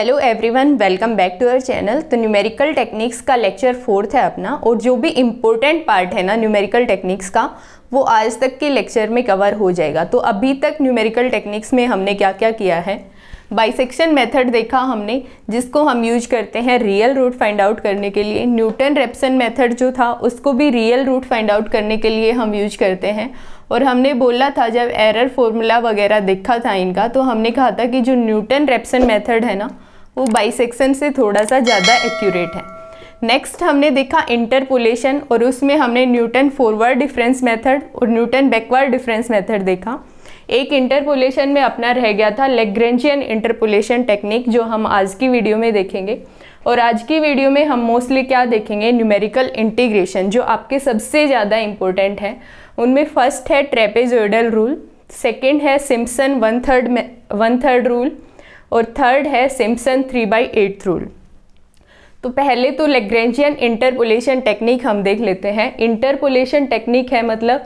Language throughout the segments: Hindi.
hello everyone welcome back to our channel तो न्यूमेरिकल टेक्निक्स का लेक्चर फोर्थ है अपना और जो भी इम्पोर्टेंट पार्ट है ना न्यूमेरिकल टेक्निक्स का वो आज तक के लेक्चर में कवर हो जाएगा तो अभी तक न्यूमेरिकल टेक्निक्स में हमने क्या क्या किया है बाइसेक्शन मेथड देखा हमने जिसको हम यूज करते हैं रियल रूट फाइंड आउट करने के लिए न्यूटन रेप्सन मेथड जो था उसको भी रियल रूट फाइंड आउट करने के लिए हम यूज करते हैं और हमने बोला था जब एरर फॉर्मूला वगैरह देखा था इनका तो हमने कहा था कि जो न्यूटन रेप्सन मेथड है ना वो बाइसेक्शन से थोड़ा सा ज़्यादा एक्यूरेट है नेक्स्ट हमने देखा इंटरपोलेशन और उसमें हमने न्यूटन फॉरवर्ड डिफरेंस मेथड और न्यूटन बैकवर्ड डिफरेंस मेथड देखा एक इंटरपोलेशन में अपना रह गया था लेग्रेंजियन इंटरपोलेशन टेक्निक जो हम आज की वीडियो में देखेंगे और आज की वीडियो में हम मोस्टली क्या देखेंगे न्यूमेरिकल इंटीग्रेशन जो आपके सबसे ज़्यादा इम्पोर्टेंट है उनमें फर्स्ट है ट्रेपेजोइडल रूल सेकेंड है Simpson one third one third rule और थर्ड है Simpson three by eight rule तो पहले तो लेग्रेंजियन इंटरपोलेशन टेक्निक हम देख लेते हैं इंटरपोलेशन टेक्निक है मतलब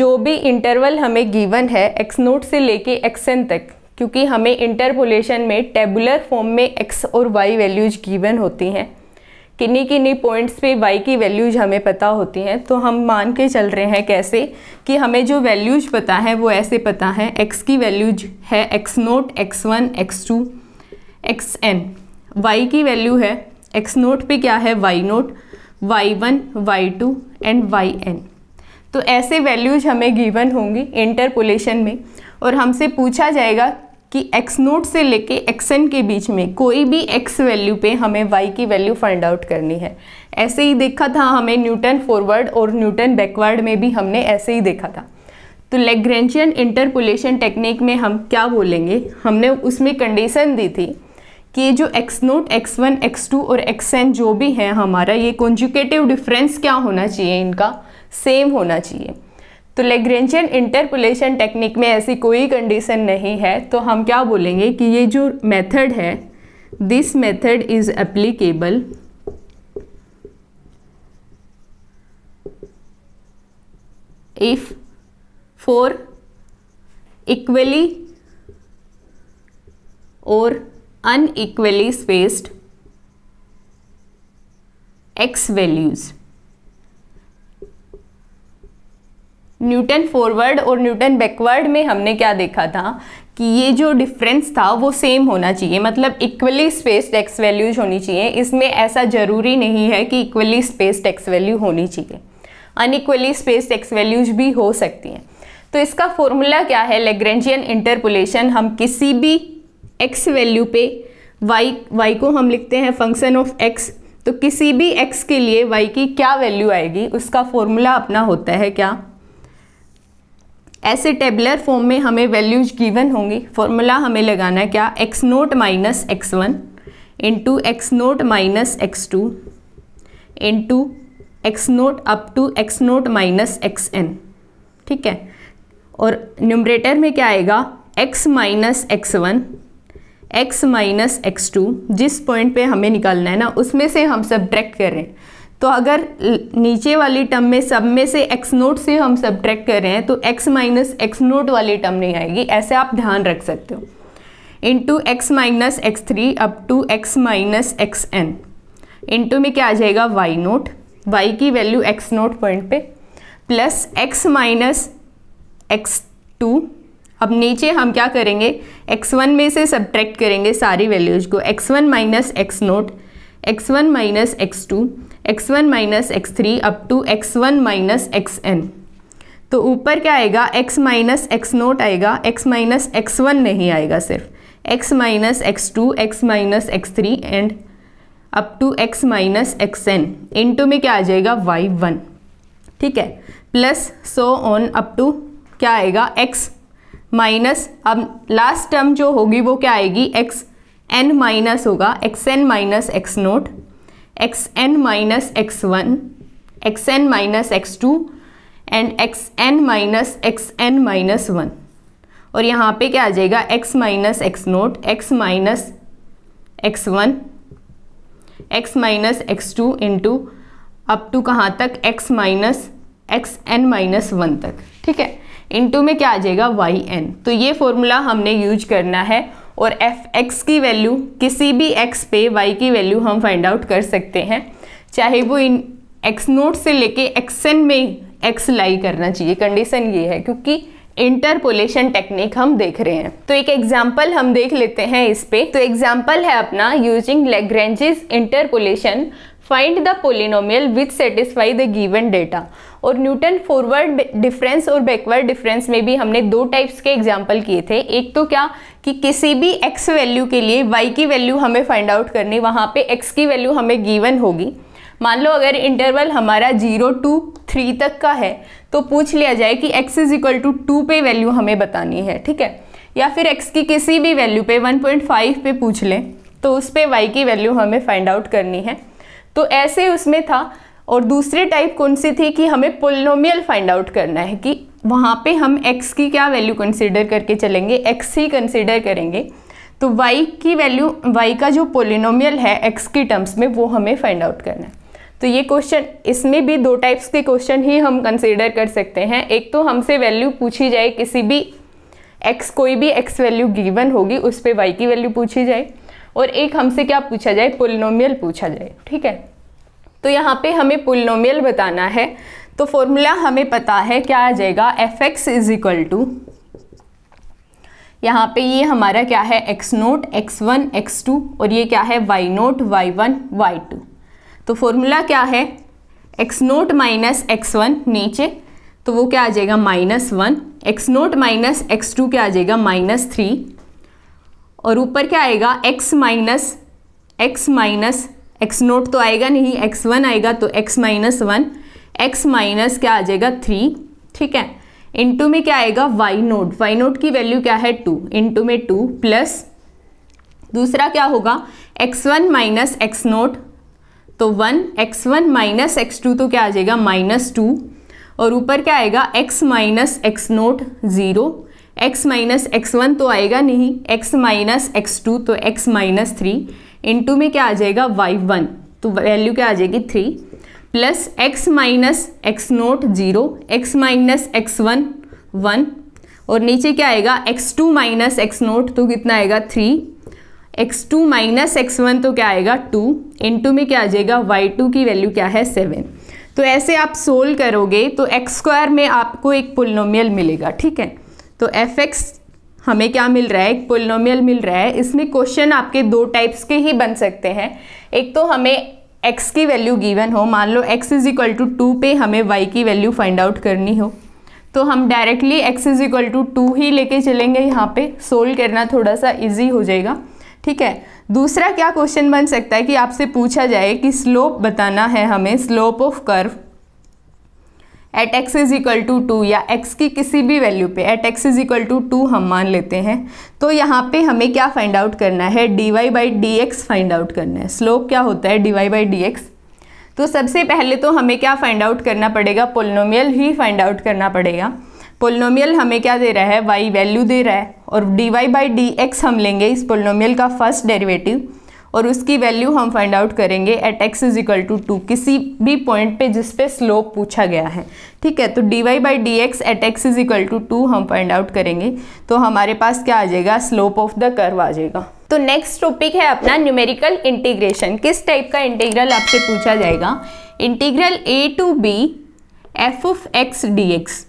जो भी इंटरवल हमें गिवन है एक्स नोट से लेके एक्सन तक क्योंकि हमें इंटरपोलेशन में टेबुलर फॉर्म में एक्स और वाई वैल्यूज गिवन होती हैं किन्नी किन्नी पॉइंट्स पे वाई की वैल्यूज हमें पता होती हैं तो हम मान के चल रहे हैं कैसे कि हमें जो वैल्यूज पता है वो ऐसे पता है एक्स की वैल्यूज है x naught x one x two x n y की वैल्यू है एक्स नोट पे क्या है y note Y one Y two and y n तो ऐसे वैल्यूज हमें गिवन होंगी इंटरपोलेशन में और हमसे पूछा जाएगा कि एक्स नोट से लेके एक्स एन के बीच में कोई भी एक्स वैल्यू पे हमें वाई की वैल्यू फाइंड आउट करनी है ऐसे ही देखा था हमें न्यूटन फॉरवर्ड और न्यूटन बैकवर्ड में भी हमने ऐसे ही देखा था तो लेग्रेंशियन इंटरपोलेशन टेक्निक में हम क्या बोलेंगे हमने उसमें कंडीशन दी थी कि जो x naught x one x two और एक्स एन जो भी है हमारा ये कॉन्जुकेटिव डिफरेंस क्या होना चाहिए इनका सेम होना चाहिए तो लेग्रेंशियन इंटरपोलेशन टेक्निक में ऐसी कोई कंडीशन नहीं है तो हम क्या बोलेंगे कि ये जो मेथड है this method is applicable if for equally और unequally spaced x values Newton forward और न्यूटन बैकवर्ड में हमने क्या देखा था कि ये जो डिफरेंस था वो सेम होना चाहिए मतलब इक्वली स्पेस टैक्स वैल्यूज होनी चाहिए इसमें ऐसा ज़रूरी नहीं है कि इक्वली स्पेस टैक्स वैल्यू होनी चाहिए अनइक्वली स्पेस टैक्स वैल्यूज भी हो सकती हैं तो इसका फॉर्मूला क्या है लेग्रेंजियन इंटरपोलेशन हम किसी भी एक्स वैल्यू पे वाई वाई को हम लिखते हैं फंक्शन ऑफ एक्स तो किसी भी एक्स के लिए वाई की क्या वैल्यू आएगी उसका फॉर्मूला अपना होता है क्या ऐसे टेबलर फॉर्म में हमें वैल्यूज गिवन होंगी फॉर्मूला हमें लगाना है क्या x nought minus x one into x nought minus x two into x nought up to x nought minus x n ठीक है और न्यूमरेटर में क्या आएगा x minus x one x minus x two जिस पॉइंट पे हमें निकालना है ना उसमें से हम सब ट्रैक कर रहे हैं तो अगर नीचे वाली टर्म में सब में से एक्स नोट से हम सब्ट्रैक्ट कर रहे हैं तो एक्स माइनस एक्स नोट वाली टर्म नहीं आएगी ऐसे आप ध्यान रख सकते हो into x minus x three up to x minus x n into में क्या आ जाएगा वाई नोट वाई की वैल्यू एक्स नोट पॉइंट पे plus x minus x two अब नीचे हम क्या करेंगे एक्स वन में से सब्ट्रैक्ट करेंगे सारी वैल्यूज को x one minus x naught x one minus x two x one minus x three up to x one minus x n तो ऊपर क्या आएगा x माइनस एक्स नोट आएगा x माइनस एक्स वन नहीं आएगा सिर्फ x minus x two x minus x three and up to x minus x n into में क्या आ जाएगा वाई वन ठीक है plus so on up to क्या आएगा x माइनस अब लास्ट टर्म जो होगी वो क्या आएगी x n माइनस होगा x n minus x note x n minus x one x n minus x two and x n minus x n minus one और यहाँ पे क्या आ जाएगा x minus x note x minus x one x minus x two into up to कहाँ तक x minus x n minus one तक ठीक है इंटू में क्या आ जाएगा वाई एन तो ये फॉर्मूला हमने यूज करना है और एफ एक्स की वैल्यू किसी भी एक्स पे वाई की वैल्यू हम फाइंड आउट कर सकते हैं चाहे वो इन एक्स नोट से लेके एक्सन में एक्स लाई करना चाहिए कंडीशन ये है क्योंकि इंटरपोलेशन टेक्निक हम देख रहे हैं तो एक एग्जाम्पल हम देख लेते हैं इस पे तो एग्जाम्पल है अपना using Lagrange's interpolation find the polynomial which satisfy the given data और न्यूटन फॉरवर्ड डिफरेंस और बैकवर्ड डिफरेंस में भी हमने दो टाइप्स के एग्जाम्पल किए थे एक तो क्या कि किसी भी एक्स वैल्यू के लिए वाई की वैल्यू हमें फाइंड आउट करनी वहाँ पे एक्स की वैल्यू हमें गिवन होगी मान लो अगर इंटरवल हमारा जीरो टू थ्री तक का है तो पूछ लिया जाए कि x is equal to two पे वैल्यू हमें बतानी है ठीक है या फिर एक्स की किसी भी वैल्यू पे 1.5 पे पूछ लें तो उस पर वाई की वैल्यू हमें फाइंड आउट करनी है तो ऐसे उसमें था और दूसरी टाइप कौन सी थी कि हमें पोलिनोमियल फाइंड आउट करना है कि वहाँ पे हम x की क्या वैल्यू कंसिडर करके चलेंगे x ही कंसिडर करेंगे तो y की वैल्यू y का जो पोलिनोमियल है x की टर्म्स में वो हमें फाइंड आउट करना है तो ये क्वेश्चन इसमें भी दो टाइप्स के क्वेश्चन ही हम कंसिडर कर सकते हैं एक तो हमसे वैल्यू पूछी जाए किसी भी x कोई भी x वैल्यू गिवन होगी उस पर वाई की वैल्यू पूछी जाए और एक हमसे क्या पूछा जाए पोलिनोमियल पूछा जाए ठीक है तो यहाँ पे हमें पुलनोमियल बताना है तो फॉर्मूला हमें पता है क्या आ जाएगा f x is equal to यहाँ पे ये हमारा क्या है x naught x one x two और ये क्या है y note Y one Y two तो फॉर्मूला क्या है x nought minus x one नीचे तो वो क्या आ जाएगा minus one x nought minus x two क्या आ जाएगा माइनस थ्री और ऊपर क्या आएगा x minus x minus x nought तो आएगा नहीं एक्स वन आएगा तो x minus one x minus क्या आ जाएगा थ्री ठीक है इंटू में क्या आएगा वाई नोट वाई नोट की वैल्यू क्या है टू इंटू में टू प्लस दूसरा क्या होगा x one minus x nought तो one x one minus x two तो क्या आ जाएगा माइनस टू और ऊपर क्या आएगा x minus x nought zero x minus x one तो आएगा नहीं एक्स माइनस एक्स टू तो एक्स माइनस थ्री इनटू में क्या आ जाएगा वाई वन तो वैल्यू क्या आ जाएगी three plus x minus x nought zero x minus x one one और नीचे क्या आएगा x two minus x nought तो कितना आएगा three x two minus x one तो क्या आएगा टू इनटू में क्या आ जाएगा वाई टू की वैल्यू क्या है सेवन तो ऐसे आप सोल्व करोगे तो एक्स स्क्वायर में आपको एक पुलनोमियल मिलेगा ठीक है तो एफ एक्स हमें क्या मिल रहा है एक पोलिनोमियल मिल रहा है इसमें क्वेश्चन आपके दो टाइप्स के ही बन सकते हैं एक तो हमें x की वैल्यू गिवन हो मान लो x is equal to two पे हमें y की वैल्यू फाइंड आउट करनी हो तो हम directly x is equal to two ही लेके चलेंगे यहाँ पे सोल्व करना थोड़ा सा इजी हो जाएगा ठीक है दूसरा क्या क्वेश्चन बन सकता है कि आपसे पूछा जाए कि स्लोप बताना है हमें slope of curve at x is equal to two या एक्स की किसी भी वैल्यू पे at x is equal to two हम मान लेते हैं तो यहाँ पे हमें क्या फाइंड आउट करना है d y by d x find out करना है स्लोप क्या होता है d y by d x तो सबसे पहले तो हमें क्या फाइंड आउट करना पड़ेगा पोलिनोमियल ही फाइंड आउट करना पड़ेगा पोलिनोमियल हमें क्या दे रहा है वाई वैल्यू दे रहा है और d y by d x हम लेंगे इस पोलिनोमियल का फर्स्ट डेरिवेटिव और उसकी वैल्यू हम फाइंड आउट करेंगे at x is equal to two किसी भी पॉइंट पे जिस पे स्लोप पूछा गया है ठीक है तो d y by d x at x is equal to two हम फाइंड आउट करेंगे तो हमारे पास क्या आ जाएगा स्लोप ऑफ द कर्व आ जाएगा तो नेक्स्ट टॉपिक है अपना न्यूमेरिकल इंटीग्रेशन किस टाइप का इंटीग्रल आपसे पूछा जाएगा integral a to b f of x d x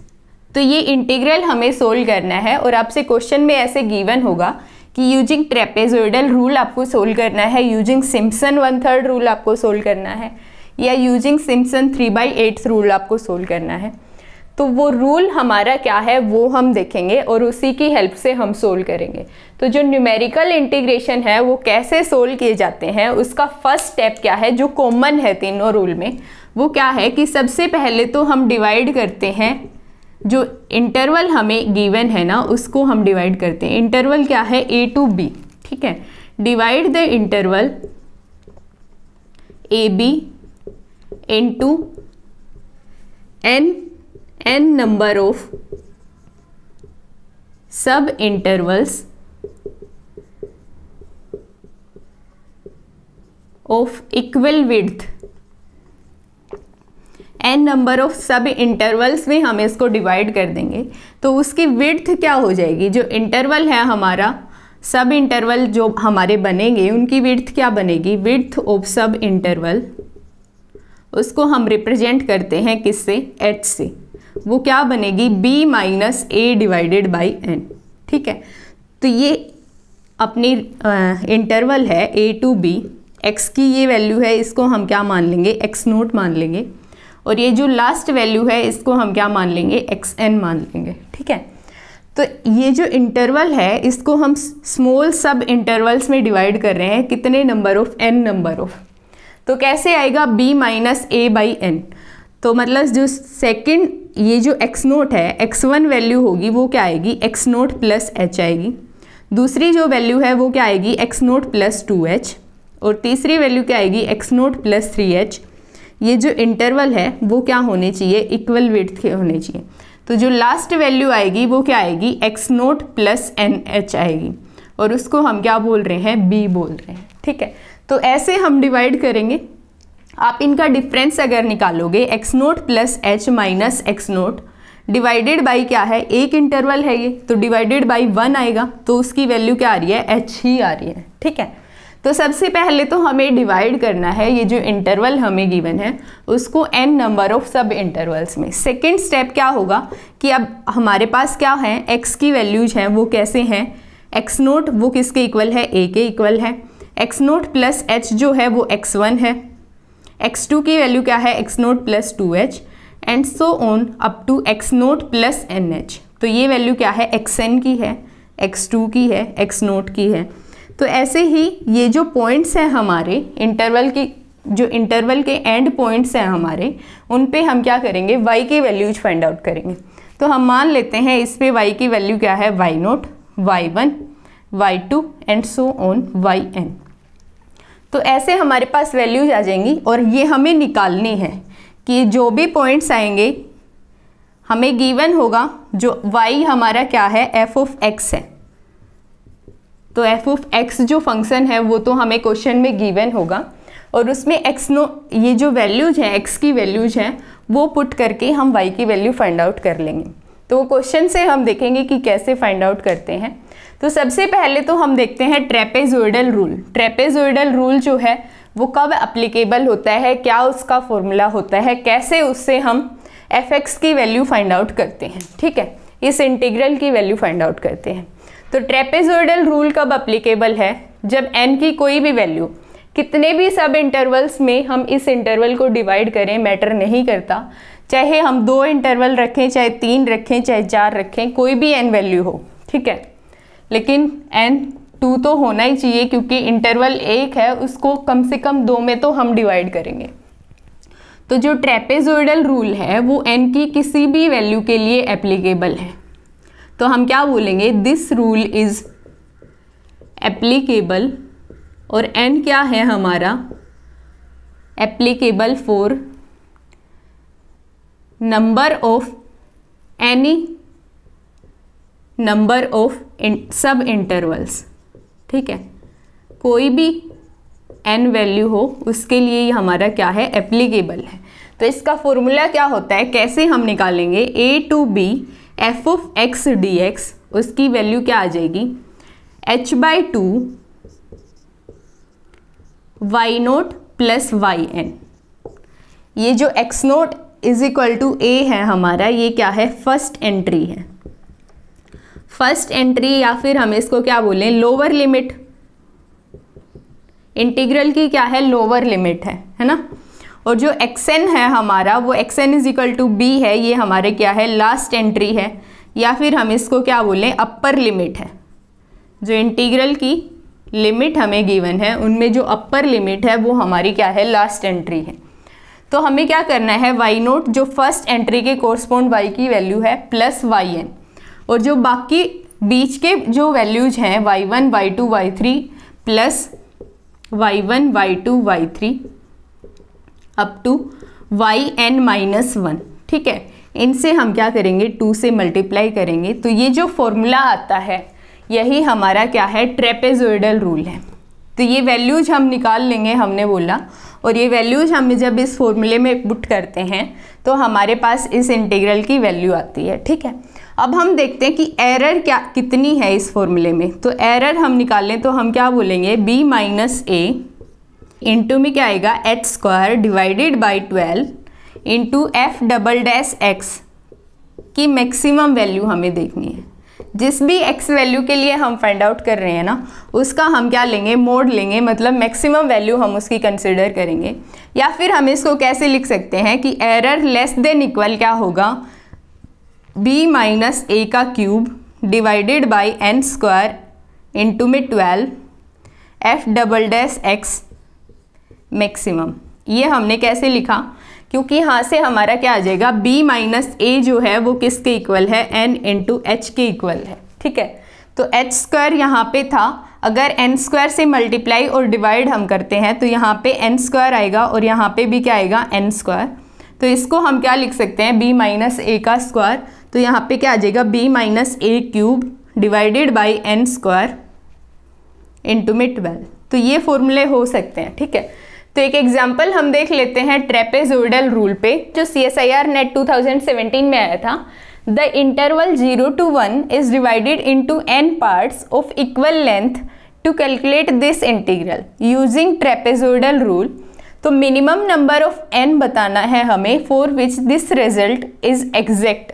तो ये इंटीग्रल हमें सोल्व करना है और आपसे क्वेश्चन में ऐसे गिवन होगा कि यूजिंग ट्रेपेजोइडल रूल आपको सोल्व करना है using Simpson one third rule आपको सोल्व करना है या using Simpson three by eight rule आपको सोल्व करना है तो वो रूल हमारा क्या है वो हम देखेंगे और उसी की हेल्प से हम सोल्व करेंगे तो जो न्यूमेरिकल इंटीग्रेशन है वो कैसे सोल्व किए जाते हैं उसका फर्स्ट स्टेप क्या है जो कॉमन है तीनों रूल में वो क्या है कि सबसे पहले तो हम डिवाइड करते हैं जो इंटरवल हमें गिवन है ना उसको हम डिवाइड करते हैं इंटरवल क्या है ए टू बी ठीक है divide the interval a b into n n number of sub intervals of equal width n number of sub intervals में हम इसको डिवाइड कर देंगे तो उसकी विर्थ क्या हो जाएगी जो इंटरवल है हमारा सब इंटरवल जो हमारे बनेंगे उनकी विर्थ क्या बनेगी विर्थ ऑफ सब इंटरवल उसको हम रिप्रेजेंट करते हैं किससे एच से वो क्या बनेगी b minus A divided by n ठीक है तो ये अपनी इंटरवल है ए टू बी एक्स की ये वैल्यू है इसको हम क्या मान लेंगे एक्स नोट मान लेंगे और ये जो लास्ट वैल्यू है इसको हम क्या मान लेंगे एक्स एन मान लेंगे ठीक है तो ये जो इंटरवल है इसको हम स्मॉल सब इंटरवल्स में डिवाइड कर रहे हैं कितने number of n number of तो कैसे आएगा b minus a by N तो मतलब जो सेकंड ये जो एक्स नोट है एक्स वन वैल्यू होगी वो क्या आएगी एक्स नोट प्लस एच आएगी दूसरी जो वैल्यू है वो क्या आएगी x note plus two h और तीसरी वैल्यू क्या आएगी x note plus three h ये जो इंटरवल है वो क्या होने चाहिए इक्वल वेट के होने चाहिए तो जो लास्ट वैल्यू आएगी वो क्या आएगी x note plus n h आएगी और उसको हम क्या बोल रहे हैं बी बोल रहे हैं ठीक है तो ऐसे हम डिवाइड करेंगे आप इनका डिफरेंस अगर निकालोगे x note plus h minus x naught divided by क्या है एक इंटरवल है ये तो डिवाइडेड बाई वन आएगा तो उसकी वैल्यू क्या आ रही है एच ही आ रही है ठीक है तो सबसे पहले तो हमें डिवाइड करना है ये जो इंटरवल हमें गिवन है उसको n number of sub intervals में सेकेंड स्टेप क्या होगा कि अब हमारे पास क्या है एक्स की वैल्यूज हैं वो कैसे हैं एक्स नोट वो किसके इक्वल है ए के इक्वल है एक्स नोट प्लस एच जो है वो एक्स वन है एक्स टू की वैल्यू क्या है x note plus two h and so on up to x note plus n h तो ये वैल्यू क्या है एक्स एन की है एक्स टू की है एक्स नोट की है तो ऐसे ही ये जो पॉइंट्स हैं हमारे इंटरवल के जो इंटरवल के एंड पॉइंट्स हैं हमारे उन पे हम क्या करेंगे वाई की वैल्यूज फाइंड आउट करेंगे तो हम मान लेते हैं इस पे वाई की वैल्यू क्या है y note Y one Y two and so on y n तो ऐसे हमारे पास वैल्यूज आ जाएंगी और ये हमें निकालनी है कि जो भी पॉइंट्स आएंगे हमें गिवन होगा जो वाई हमारा क्या है एफ ऑफ एक्स है तो एफ ऑफ एक्स जो फंक्शन है वो तो हमें क्वेश्चन में गिवन होगा और उसमें एक्स नो ये जो वैल्यूज हैं एक्स की वैल्यूज हैं वो पुट करके हम वाई की वैल्यू फाइंड आउट कर लेंगे तो क्वेश्चन से हम देखेंगे कि कैसे फाइंड आउट करते हैं तो सबसे पहले तो हम देखते हैं ट्रेपेजोइडल रूल ट्रेपेजोइडल रूल जो है वो कब अप्लीकेबल होता है क्या उसका फॉर्मूला होता है कैसे उससे हम एफ एक्स की वैल्यू फाइंड आउट करते हैं ठीक है इस इंटीग्रल की वैल्यू फाइंड आउट करते हैं तो ट्रेपेजोइडल रूल कब अप्लीकेबल है जब एन की कोई भी वैल्यू कितने भी सब इंटरवल्स में हम इस इंटरवल को डिवाइड करें मैटर नहीं करता चाहे हम दो इंटरवल रखें चाहे तीन रखें चाहे चार रखें कोई भी एन वैल्यू हो ठीक है लेकिन एन टू तो होना ही चाहिए क्योंकि इंटरवल एक है उसको कम से कम दो में तो हम डिवाइड करेंगे तो जो ट्रेपेजोइडल रूल है वो एन की किसी भी वैल्यू के लिए एप्लीकेबल है तो हम क्या बोलेंगे दिस रूल इज़ एप्लीकेबल और एन क्या है हमारा applicable for number of any number of sub intervals ठीक है कोई भी एन वैल्यू हो उसके लिए ये हमारा क्या है एप्लीकेबल है तो इसका फॉर्मूला क्या होता है कैसे हम निकालेंगे a to b f of x d x उसकी वैल्यू क्या आ जाएगी h by two y note plus Y N ये जो x naught is equal to a है हमारा ये क्या है फर्स्ट एंट्री है फर्स्ट एंट्री या फिर हम इसको क्या बोलें लोअर लिमिट इंटीग्रल की क्या है लोअर लिमिट है है ना और जो एन है हमारा वो n is equal to b है ये हमारे क्या है लास्ट एंट्री है या फिर हम इसको क्या बोलें अपर लिमिट है जो इंटीग्रल की लिमिट हमें गिवन है उनमें जो अपर लिमिट है वो हमारी क्या है लास्ट एंट्री है तो हमें क्या करना है वाई नोट जो फर्स्ट एंट्री के कोरस्पोंड वाई की वैल्यू है प्लस वाई एन और जो बाकी बीच के जो वैल्यूज हैं y one Y two y three plus y one Y two y three up to Y N minus one ठीक है इनसे हम क्या करेंगे टू से मल्टीप्लाई करेंगे तो ये जो फॉर्मूला आता है यही हमारा क्या है ट्रेपेजोइडल रूल है तो ये वैल्यूज हम निकाल लेंगे हमने बोला और ये वैल्यूज हम जब इस फॉर्मूले में पुट करते हैं तो हमारे पास इस इंटीग्रल की वैल्यू आती है ठीक है अब हम देखते हैं कि एरर क्या कितनी है इस फॉर्मूले में तो एरर हम निकालें तो हम क्या बोलेंगे b माइनस ए इंटू में क्या आएगा h square divided by twelve into f double dash x की मैक्सिमम वैल्यू हमें देखनी है जिस भी एक्स वैल्यू के लिए हम फाइंड आउट कर रहे हैं ना उसका हम क्या लेंगे मोड लेंगे मतलब मैक्सिमम वैल्यू हम उसकी कंसिडर करेंगे या फिर हम इसको कैसे लिख सकते हैं कि एरर लेस देन इक्वल क्या होगा बी माइनस ए का cube divided by n square into में twelve f double dash x maximum ये हमने कैसे लिखा क्योंकि यहाँ से हमारा क्या आ जाएगा b माइनस ए जो है वो किसके इक्वल है n इंटू एच के इक्वल है ठीक है तो एच स्क्वायर यहाँ पे था अगर एन स्क्वायर से मल्टीप्लाई और डिवाइड हम करते हैं तो यहाँ पे एन स्क्वायर आएगा और यहाँ पे भी क्या आएगा एन स्क्वायर तो इसको हम क्या लिख सकते हैं b माइनस ए का स्क्वायर तो यहाँ पे क्या आ जाएगा b minus a cube divided by n square into में ट्वेल्व तो ये फॉर्मूले हो सकते हैं ठीक है तो एक एग्जाम्पल हम देख लेते हैं ट्रेपेजोडल रूल पे जो C S I R NET two thousand seventeen में आया था the interval zero to one is divided into n parts of equal length to calculate this integral using trapezoidal rule तो मिनिमम नंबर ऑफ एन बताना है हमें for which this result is exact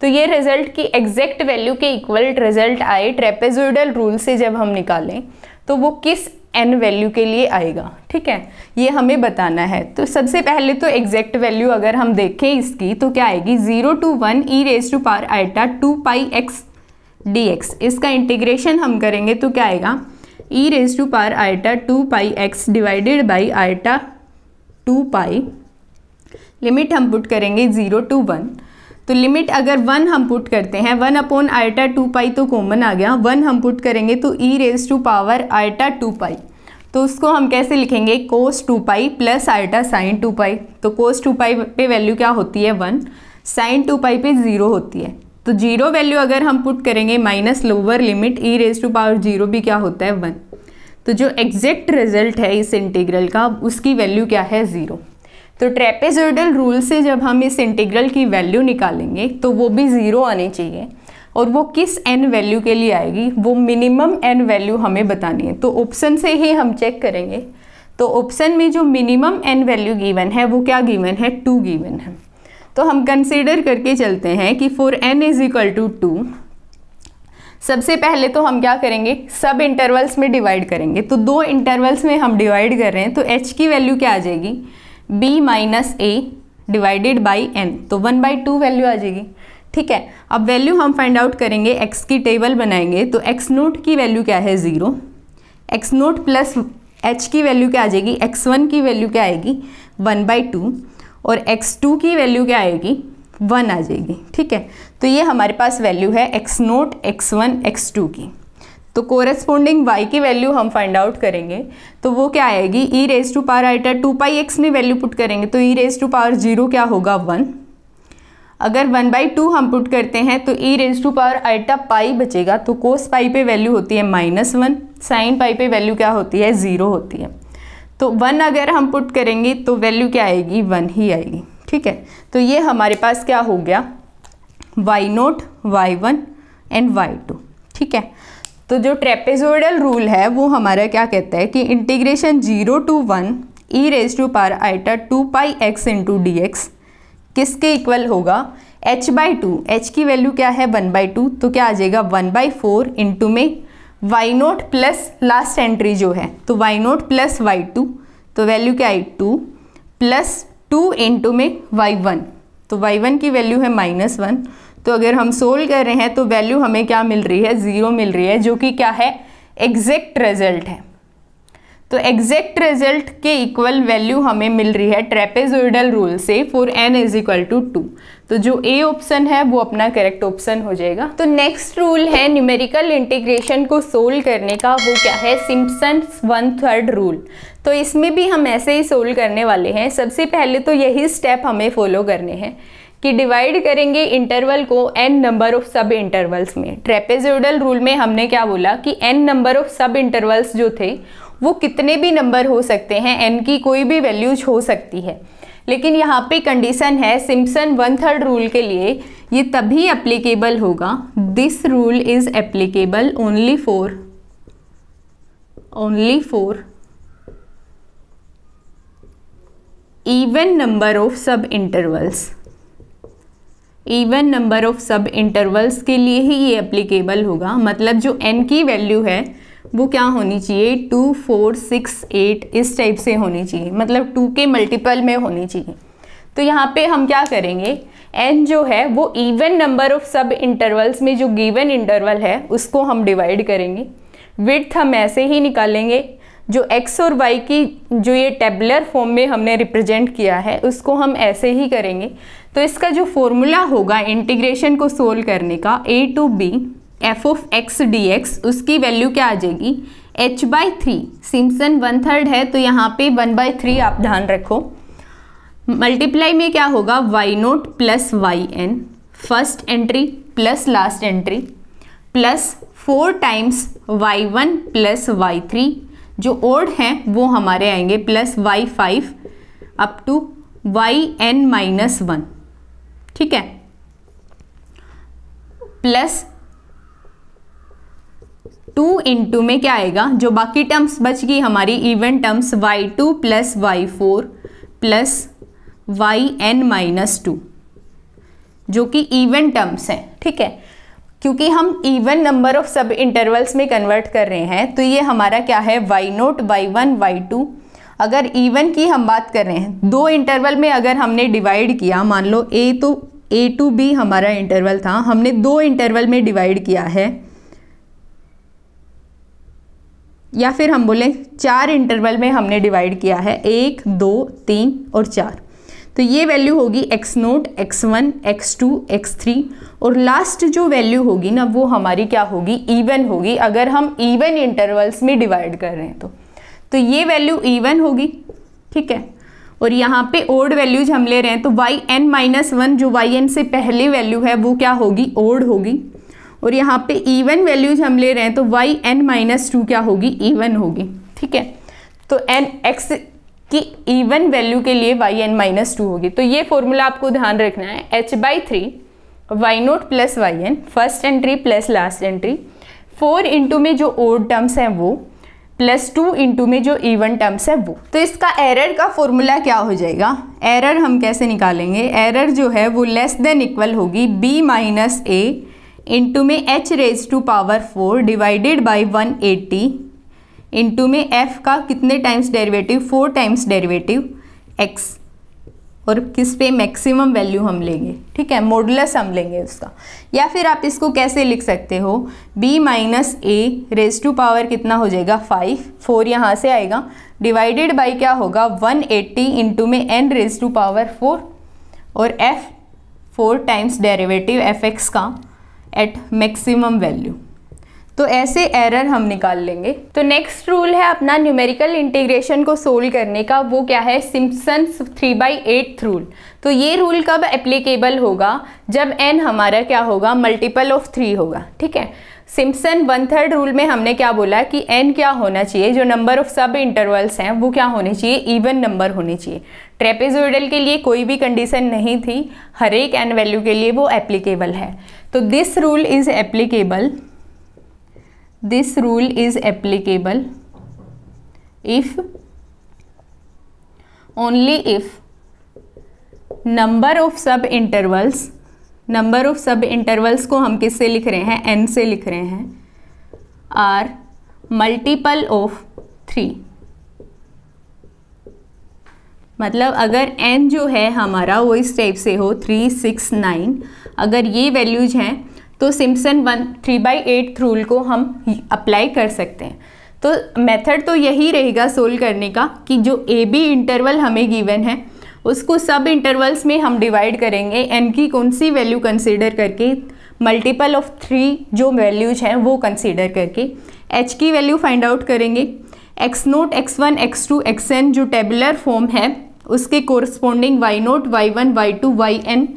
तो ये रिजल्ट की एग्जैक्ट वैल्यू के इक्वल रिजल्ट आए ट्रेपेजोडल रूल से जब हम निकालें तो वो किस एन वैल्यू के लिए आएगा ठीक है ये हमें बताना है तो सबसे पहले तो एग्जैक्ट वैल्यू अगर हम देखें इसकी तो क्या आएगी zero to one e raise to power iota two pi x d x इसका इंटीग्रेशन हम करेंगे तो क्या आएगा e raise to power iota two pi x divided by iota two pi limit हम पुट करेंगे ज़ीरो टू वन तो लिमिट अगर वन हम पुट करते हैं one upon iota two pi तो कॉमन आ गया वन हम पुट करेंगे तो e raise to power eta two pi तो उसको हम कैसे लिखेंगे cos two pi plus iota sine two pi तो कोस टू पाई पे वैल्यू क्या होती है वन साइन टू पाई पे ज़ीरो होती है तो जीरो वैल्यू अगर हम पुट करेंगे minus lower limit e raise to power zero भी क्या होता है वन तो जो एग्जैक्ट रिजल्ट है इस इंटीग्रल का उसकी वैल्यू क्या है ज़ीरो तो ट्रेपेजोइडल रूल से जब हम इस इंटीग्रल की वैल्यू निकालेंगे तो वो भी ज़ीरो आनी चाहिए और वो किस एन वैल्यू के लिए आएगी वो मिनिमम एन वैल्यू हमें बतानी है तो ऑप्शन से ही हम चेक करेंगे तो ऑप्शन में जो मिनिमम एन वैल्यू गिवन है वो क्या गिवन है टू गिवन है तो हम कंसिडर करके चलते हैं कि for n is equal to two सबसे पहले तो हम क्या करेंगे सब इंटरवल्स में डिवाइड करेंगे तो दो इंटरवल्स में हम डिवाइड कर रहे हैं तो एच की वैल्यू क्या आ जाएगी b minus A divided by N तो वन बाई टू वैल्यू आ जाएगी ठीक है अब वैल्यू हम फाइंड आउट करेंगे एक्स की टेबल बनाएंगे तो एक्स नोट की वैल्यू क्या है zero x note plus H की वैल्यू क्या आ जाएगी एक्स वन की वैल्यू क्या आएगी वन बाई टू और एक्स टू की वैल्यू क्या आएगी वन आ जाएगी ठीक है तो ये हमारे पास वैल्यू है x naught x one x two की तो कोरेस्पोंडिंग वाई की वैल्यू हम फाइंड आउट करेंगे तो वो क्या आएगी e raise to power iota two pi x में वैल्यू पुट करेंगे तो e raise to power zero क्या होगा वन अगर वन बाई टू हम पुट करते हैं तो e raise to power iota pi बचेगा तो कोस पाई पे वैल्यू होती है माइनस वन साइन पाई पे वैल्यू क्या होती है ज़ीरो होती है तो वन अगर हम पुट करेंगे तो वैल्यू क्या आएगी वन ही आएगी ठीक है तो ये हमारे पास क्या हो गया y note Y one and y two ठीक है तो जो ट्रेपेजोइडल रूल है वो हमारा क्या कहता है कि integration zero to one e raise to power iota two pi x into D x किसके इक्वल होगा एच बाई टू एच की वैल्यू क्या है वन बाई टू तो क्या आ जाएगा वन बाई फोर इंटू में y note plus last entry जो है तो Y note plus Y two तो वैल्यू क्या आई टू प्लस टू इंटू में वाई वन तो वाई वन की वैल्यू है माइनस वन तो अगर हम सोल्व कर रहे हैं तो वैल्यू हमें क्या मिल रही है ज़ीरो मिल रही है जो कि क्या है एग्जैक्ट रिजल्ट है तो एग्जैक्ट रिजल्ट के इक्वल वैल्यू हमें मिल रही है ट्रेपेजोइडल रूल से for n is equal to two तो जो ए ऑप्शन है वो अपना करेक्ट ऑप्शन हो जाएगा तो नेक्स्ट रूल है न्यूमेरिकल इंटीग्रेशन को सोल्व करने का वो क्या है सिम्पसन्स वन थर्ड रूल तो इसमें भी हम ऐसे ही सोल्व करने वाले हैं सबसे पहले तो यही स्टेप हमें फॉलो करने हैं कि डिवाइड करेंगे इंटरवल को n number of sub intervals में ट्रेपेजोडल रूल में हमने क्या बोला कि n number of sub intervals जो थे वो कितने भी नंबर हो सकते हैं एन की कोई भी वैल्यूज हो सकती है लेकिन यहाँ पे कंडीशन है सिम्पसन वन थर्ड रूल के लिए ये तभी एप्लीकेबल होगा this rule is applicable only for only for even number of sub intervals even number of sub intervals के लिए ही ये अप्लीकेबल होगा मतलब जो एन की वैल्यू है वो क्या होनी चाहिए टू फोर सिक्स एट इस टाइप से होनी चाहिए मतलब टू के मल्टीपल में होनी चाहिए तो यहाँ पे हम क्या करेंगे एन जो है वो even number of sub intervals में जो गिवन इंटरवल है उसको हम डिवाइड करेंगे विथ हम ऐसे ही निकालेंगे जो एक्स और वाई की जो ये टेबलर फॉर्म में हमने रिप्रेजेंट किया है उसको हम ऐसे ही करेंगे तो इसका जो फॉर्मूला होगा इंटीग्रेशन को सोल्व करने का a to b f of x d x उसकी वैल्यू क्या आ जाएगी h by three Simpson one third है तो यहाँ पे वन बाई थ्री आप ध्यान रखो मल्टीप्लाई में क्या होगा y note plus Y n first entry plus last entry plus four times y one plus Y three जो ओड हैं वो हमारे आएंगे plus y five up to Y N minus one ठीक है प्लस टू इंटू में क्या आएगा जो बाकी टर्म्स बच गई हमारी even terms y two plus y four plus Y N minus two जो कि इवन टर्म्स हैं ठीक है क्योंकि हम even number of sub intervals में कन्वर्ट कर रहे हैं तो ये हमारा क्या है y note Y one Y two अगर इवन की हम बात कर रहे हैं दो इंटरवल में अगर हमने डिवाइड किया मान लो ए तो ए टू बी हमारा इंटरवल था हमने दो इंटरवल में डिवाइड किया है या फिर हम बोलें चार इंटरवल में हमने डिवाइड किया है एक दो तीन और चार तो ये वैल्यू होगी x naught x one x two x three और लास्ट जो वैल्यू होगी ना वो हमारी क्या होगी इवन होगी अगर हम इवन इंटरवल्स में डिवाइड कर रहे हैं तो तो ये वैल्यू इवन होगी ठीक है और यहाँ पे ओड वैल्यूज हम ले रहे हैं तो वाई एन माइनस वन जो वाई एन से पहले वैल्यू है वो क्या होगी ओड होगी और यहाँ पे इवन वैल्यूज हम ले रहे हैं तो वाई एन माइनस टू क्या होगी इवन होगी ठीक है तो एन एक्स की इवन वैल्यू के लिए वाई एन माइनस टू होगी तो ये फॉर्मूला आपको ध्यान रखना है H by three y note plus Y n first entry plus last entry four into में जो ओड टर्म्स हैं वो प्लस टू इंटू में जो इवन टर्म्स है वो तो इसका एरर का फॉर्मूला क्या हो जाएगा एरर हम कैसे निकालेंगे एरर जो है वो लेस देन इक्वल होगी b माइनस ए इंटू में h raise to power four divided by one eighty into में f का कितने times derivative four times derivative x और किस पे मैक्सिमम वैल्यू हम लेंगे ठीक है मॉडुलस हम लेंगे उसका या फिर आप इसको कैसे लिख सकते हो b minus a raise to power कितना हो जाएगा फाइव फोर यहाँ से आएगा डिवाइडेड बाई क्या होगा वन एट्टी इंटू में N raise to power four और f four times derivative F X का एट मैक्सिमम वैल्यू तो ऐसे एरर हम निकाल लेंगे तो नेक्स्ट रूल है अपना न्यूमेरिकल इंटीग्रेशन को सोल्व करने का वो क्या है Simpson three by eight rule तो ये रूल कब एप्लीकेबल होगा जब एन हमारा क्या होगा मल्टीपल ऑफ थ्री होगा ठीक है सिम्पसन वन थर्ड रूल में हमने क्या बोला कि एन क्या होना चाहिए जो नंबर ऑफ सब इंटरवल्स हैं वो क्या होने चाहिए इवन नंबर होने चाहिए ट्रेपेजोइडल के लिए कोई भी कंडीशन नहीं थी हर एक एन वैल्यू के लिए वो एप्लीकेबल है तो this rule is applicable this rule is applicable if only if number of sub intervals number of sub intervals को हम किससे लिख रहे हैं n से लिख रहे हैं आर मल्टीपल ऑफ थ्री मतलब अगर n जो है हमारा वो इस टाइप से हो थ्री सिक्स नाइन अगर ये वैल्यूज हैं तो Simpson one three by eight rule को हम अप्लाई कर सकते हैं तो मेथड तो यही रहेगा सोल्व करने का कि जो ए बी इंटरवल हमें गिवन है उसको सब इंटरवल्स में हम डिवाइड करेंगे एन की कौन सी वैल्यू कंसिडर करके मल्टीपल ऑफ थ्री जो वैल्यूज हैं वो कंसिडर करके एच की वैल्यू फाइंड आउट करेंगे X naught x one x two x N जो टेबुलर फॉर्म है उसके corresponding Y note Y one Y two Y N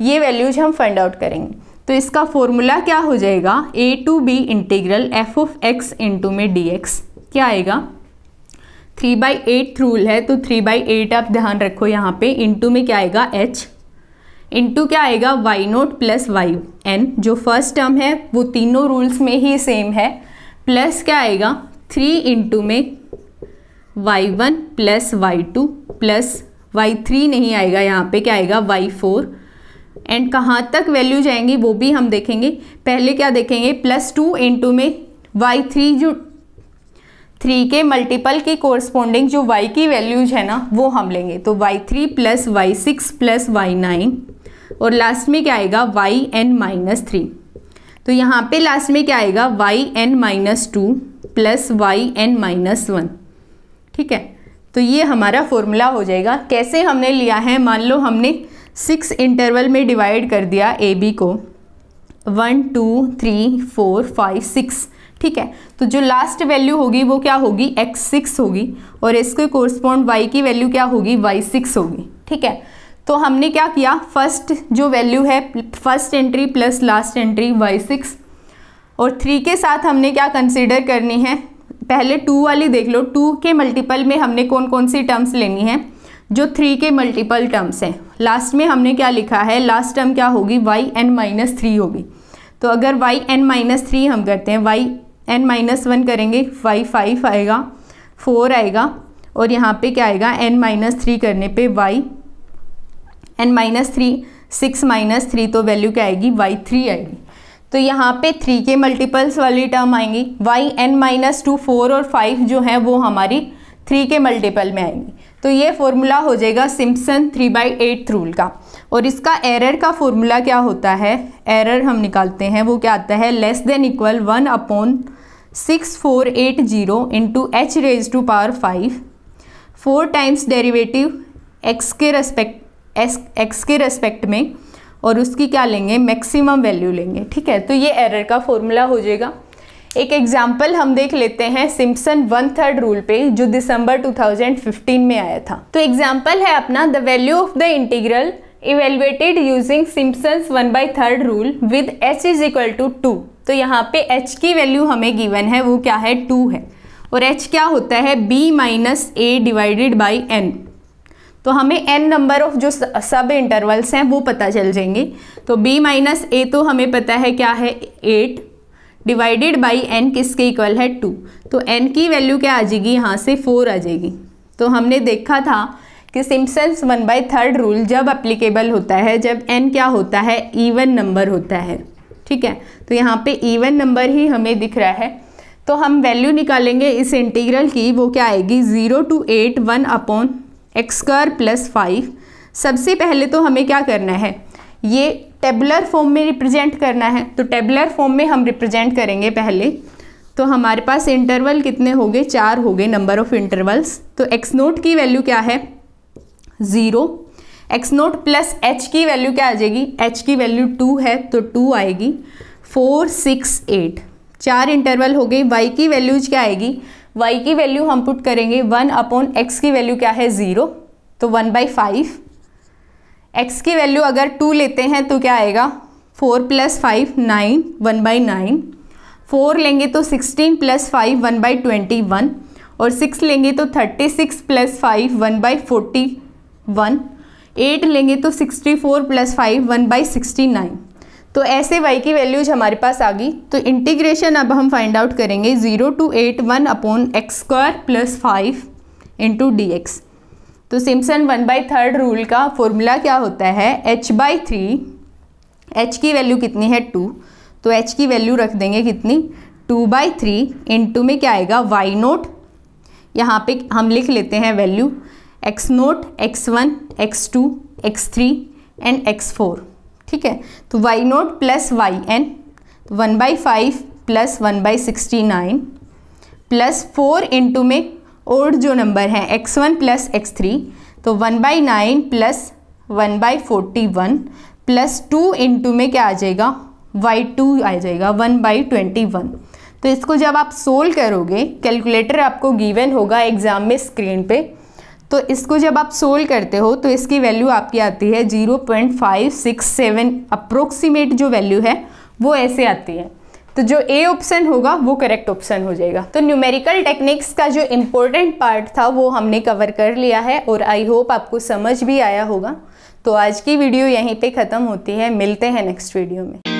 ये वैल्यूज हम फाइंड आउट करेंगे तो इसका फॉर्मूला क्या हो जाएगा A to B integral F of X into में डी एक्स क्या आएगा थ्री बाई एट रूल है तो थ्री बाई एट आप ध्यान रखो यहाँ पे इंटू में क्या आएगा एच इंटू क्या आएगा Y note plus Y N जो फर्स्ट टर्म है वो तीनों रूल्स में ही सेम है प्लस क्या आएगा थ्री इंटू में Y one plus Y two plus Y three नहीं आएगा यहाँ पे क्या आएगा वाई फोर एंड कहाँ तक वैल्यू जाएंगी वो भी हम देखेंगे पहले क्या देखेंगे प्लस टू इंटू में वाई थ्री जो थ्री के मल्टीपल के कोरस्पोंडिंग जो वाई की वैल्यूज है ना वो हम लेंगे तो Y three plus Y six plus Y nine और लास्ट में क्या आएगा वाई एन माइनस थ्री तो यहाँ पे लास्ट में क्या आएगा Y N minus two plus Y N minus one ठीक है तो ये हमारा फॉर्मूला हो जाएगा कैसे हमने लिया है मान लो हमने सिक्स इंटरवल में डिवाइड कर दिया ए बी को one two three four five six ठीक है तो जो लास्ट वैल्यू होगी वो क्या होगी एक्स सिक्स होगी और इसके कोरस्पॉन्ड वाई की वैल्यू क्या होगी वाई सिक्स होगी ठीक है तो हमने क्या किया फर्स्ट जो वैल्यू है first entry plus last entry Y six और थ्री के साथ हमने क्या कंसिडर करनी है पहले टू वाली देख लो टू के मल्टीपल में हमने कौन कौन सी टर्म्स लेनी है जो थ्री के मल्टीपल टर्म्स हैं लास्ट में हमने क्या लिखा है लास्ट टर्म क्या होगी वाई एन माइनस थ्री होगी तो अगर वाई एन माइनस थ्री हम करते हैं वाई एन माइनस वन करेंगे वाई फाइव आएगा फोर आएगा और यहाँ पे क्या आएगा एन माइनस थ्री करने पे Y N minus three six minus three तो वैल्यू क्या आएगी वाई थ्री आएगी तो यहाँ पे थ्री के मल्टीपल्स वाली टर्म आएंगी Y N minus two four और फाइव जो है वो हमारी थ्री के मल्टीपल में आएंगी तो ये फॉर्मूला हो जाएगा Simpson three by eight rule का और इसका एरर का फॉर्मूला क्या होता है एरर हम निकालते हैं वो क्या आता है less than equal one upon six four eight zero into H raise to power five four times derivative X के रेस्पेक्ट एस एक्स के रेस्पेक्ट में और उसकी क्या लेंगे मैक्सिमम वैल्यू लेंगे ठीक है तो ये एरर का फॉर्मूला हो जाएगा एक एग्जाम्पल हम देख लेते हैं सिम्पसन वन थर्ड रूल पे जो दिसंबर 2015 में आया था तो एग्जाम्पल है अपना the value of the integral evaluated using Simpson's one by third rule with H is equal to two तो यहाँ पे एच की वैल्यू हमें गिवन है वो क्या है टू है और एच क्या होता है B minus A divided by N तो हमें एन नंबर ऑफ जो सब इंटरवल्स हैं वो पता चल जाएंगे तो बी माइनस ए तो हमें पता है क्या है एट डिवाइडेड बाई एन किसके इक्वल है टू तो एन की वैल्यू क्या आ जाएगी यहाँ से फोर आ जाएगी तो हमने देखा था कि Simpson's one by third rule जब अप्लीकेबल होता है जब एन क्या होता है ईवन नंबर होता है ठीक है तो यहाँ पे ईवन नंबर ही हमें दिख रहा है तो हम वैल्यू निकालेंगे इस इंटीग्रल की वो क्या आएगी zero to eight one upon एक्सकर प्लस फाइव सबसे पहले तो हमें क्या करना है ये टेबलर फॉर्म में रिप्रेजेंट करना है तो टेबलर फॉर्म में हम रिप्रेजेंट करेंगे पहले तो हमारे पास इंटरवल कितने हो गए चार हो गए नंबर ऑफ इंटरवल्स तो एक्स नोट की वैल्यू क्या है zero x note plus H की वैल्यू क्या आ जाएगी एच की वैल्यू टू है तो टू आएगी फोर सिक्स एट चार इंटरवल हो गए वाई की वैल्यूज क्या आएगी वाई की वैल्यू हम पुट करेंगे वन अपॉन एक्स की वैल्यू क्या है ज़ीरो तो वन बाई फाइव एक्स की वैल्यू अगर टू लेते हैं तो क्या आएगा four plus five nine one by nine four लेंगे तो sixteen plus five one by twenty one और सिक्स लेंगे तो thirty six plus five one by forty one eight लेंगे तो sixty four plus five one by sixty nine तो ऐसे y की वैल्यूज हमारे पास आ गई तो इंटीग्रेशन अब हम फाइंड आउट करेंगे zero to eight one upon X square plus five into D x तो Simpson one by third rule का फॉर्मूला क्या होता है एच बाई थ्री एच की वैल्यू कितनी है टू तो एच की वैल्यू रख देंगे कितनी टू बाई थ्री इंटू में क्या आएगा वाई नोट यहाँ पे हम लिख लेते हैं value x naught x one x two x three and X four ठीक है तो Y note plus Y N one by five plus one by sixty nine plus four into में और जो नंबर हैं X one plus X three तो one by nine plus one by forty one plus two into में क्या आ जाएगा वाई टू आ जाएगा वन बाई ट्वेंटी वन तो इसको जब आप सोल्व करोगे कैलकुलेटर आपको गिवन होगा एग्ज़ाम में स्क्रीन पे तो इसको जब आप सोल्व करते हो तो इसकी वैल्यू आपकी आती है zero point five six seven approximate जो वैल्यू है वो ऐसे आती है तो जो ए ऑप्शन होगा वो करेक्ट ऑप्शन हो जाएगा तो न्यूमेरिकल टेक्निक्स का जो इम्पोर्टेंट पार्ट था वो हमने कवर कर लिया है और आई होप आपको समझ भी आया होगा तो आज की वीडियो यहीं पे ख़त्म होती है मिलते हैं नेक्स्ट वीडियो में